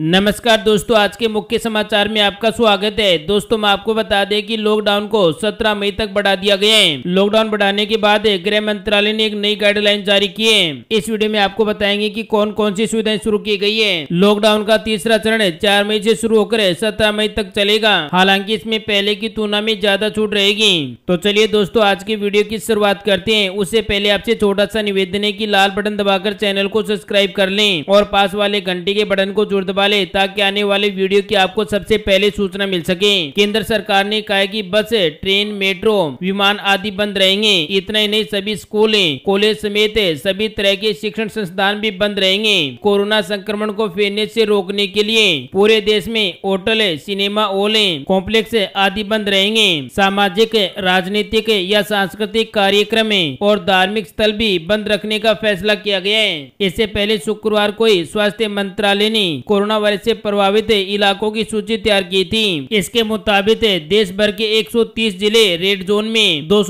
नमस्कार दोस्तों आज के मुख्य समाचार में आपका स्वागत है दोस्तों मैं आपको बता दें कि लॉकडाउन को 17 मई तक बढ़ा दिया गया है लॉकडाउन बढ़ाने के बाद गृह मंत्रालय ने एक नई गाइडलाइन जारी की है इस वीडियो में आपको बताएंगे कि कौन कौन सी सुविधाएं शुरू की गई है लॉकडाउन का तीसरा चरण चार मई ऐसी शुरू होकर सत्रह मई तक चलेगा हालांकि इसमें पहले की तुलना में ज्यादा छूट रहेगी तो चलिए दोस्तों आज की वीडियो की शुरुआत करते हैं उससे पहले आपसे छोटा सा निवेदन है की लाल बटन दबाकर चैनल को सब्सक्राइब कर ले और पास वाले घंटे के बटन को जोर दबा वाले ताकि आने वाले वीडियो की आपको सबसे पहले सूचना मिल सके केंद्र सरकार ने कहा कि बस ट्रेन मेट्रो विमान आदि बंद रहेंगे इतना ही नहीं सभी स्कूल कॉलेज समेत सभी तरह के शिक्षण संस्थान भी बंद रहेंगे कोरोना संक्रमण को फैलने से रोकने के लिए पूरे देश में होटल सिनेमा हॉल कॉम्प्लेक्स आदि बंद रहेंगे सामाजिक राजनीतिक या सांस्कृतिक कार्यक्रम और धार्मिक स्थल भी बंद रखने का फैसला किया गया है इससे पहले शुक्रवार को ही स्वास्थ्य मंत्रालय ने कोरोना कोरोना वायरस से प्रभावित इलाकों की सूची तैयार की थी इसके मुताबिक देश भर के 130 जिले रेड जोन में दो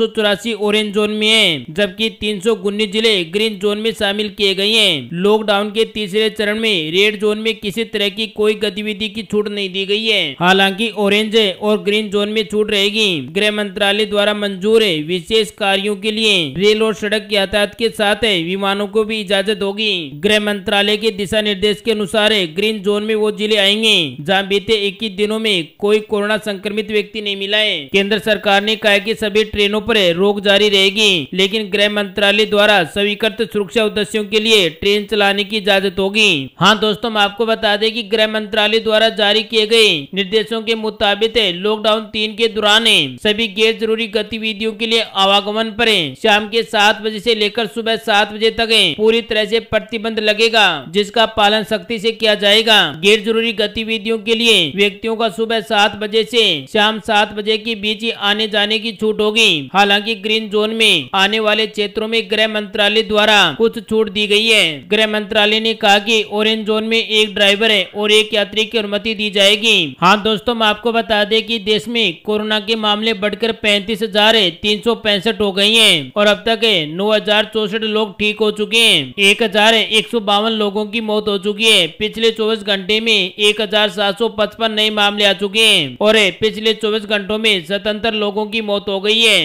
ऑरेंज जोन में है जबकि तीन जिले ग्रीन जोन में शामिल किए गए हैं लॉकडाउन के तीसरे चरण में रेड जोन में किसी तरह की कोई गतिविधि की छूट नहीं दी गई है हालांकि ऑरेंज और ग्रीन जोन में छूट रहेगी गृह मंत्रालय द्वारा मंजूर है विशेष कार्यों के लिए रेल और सड़क यातायात के साथ विमानों को भी इजाजत होगी गृह मंत्रालय के दिशा निर्देश के अनुसार ग्रीन जोन जोन में वो जिले आएंगे जहाँ बीते इक्कीस दिनों में कोई कोरोना संक्रमित व्यक्ति नहीं मिला है केंद्र सरकार ने कहा की सभी ट्रेनों पर रोक जारी रहेगी लेकिन गृह मंत्रालय द्वारा स्वीकृत सुरक्षा उद्देश्यों के लिए ट्रेन चलाने की इजाजत होगी हाँ दोस्तों हम आपको बता दें की गृह मंत्रालय द्वारा जारी किए गए निर्देशों के मुताबिक लॉकडाउन तीन के दौरान सभी गैर जरूरी गतिविधियों के लिए आवागमन पर शाम के सात बजे से लेकर सुबह सात बजे तक पूरी तरह से प्रतिबंध लगेगा जिसका पालन सख्ती से किया जाएगा गैर जरूरी गतिविधियों के लिए व्यक्तियों का सुबह सात बजे से शाम सात बजे के बीच ही आने जाने की छूट होगी हालांकि ग्रीन जोन में आने वाले क्षेत्रों में गृह मंत्रालय द्वारा कुछ छूट दी गई है गृह मंत्रालय ने कहा कि ऑरेंज जोन में एक ड्राइवर है और एक यात्री की अनुमति दी जाएगी हाँ दोस्तों मैं आपको बता दें की देश में कोरोना के मामले बढ़कर पैंतीस हजार तीन सौ हो गयी है और अब तक नौ हजार चौसठ लोग ठीक हो चुके हैं एक हजार एक सौ बावन लोगों की मौत हो चुकी है पिछले चौबीस घंटे घंटे में एक नए मामले आ चुके हैं और पिछले चौबीस घंटों में सतहत्तर लोगों की मौत हो गई है